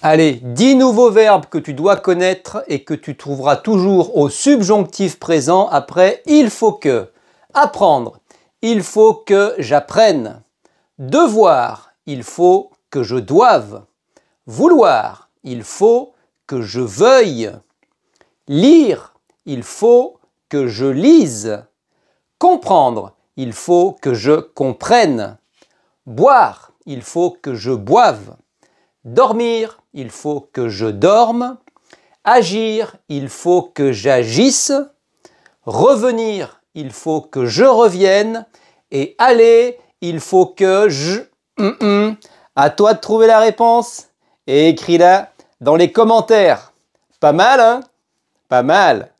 Allez, dix nouveaux verbes que tu dois connaître et que tu trouveras toujours au subjonctif présent après il faut que. Apprendre, il faut que j'apprenne. Devoir, il faut que je doive. Vouloir, il faut que je veuille. Lire, il faut que je lise. Comprendre, il faut que je comprenne. Boire, il faut que je boive. Dormir, il faut que je dorme. Agir, il faut que j'agisse. Revenir, il faut que je revienne. Et aller, il faut que je... Hum, hum. À toi de trouver la réponse et écris-la dans les commentaires. Pas mal, hein Pas mal.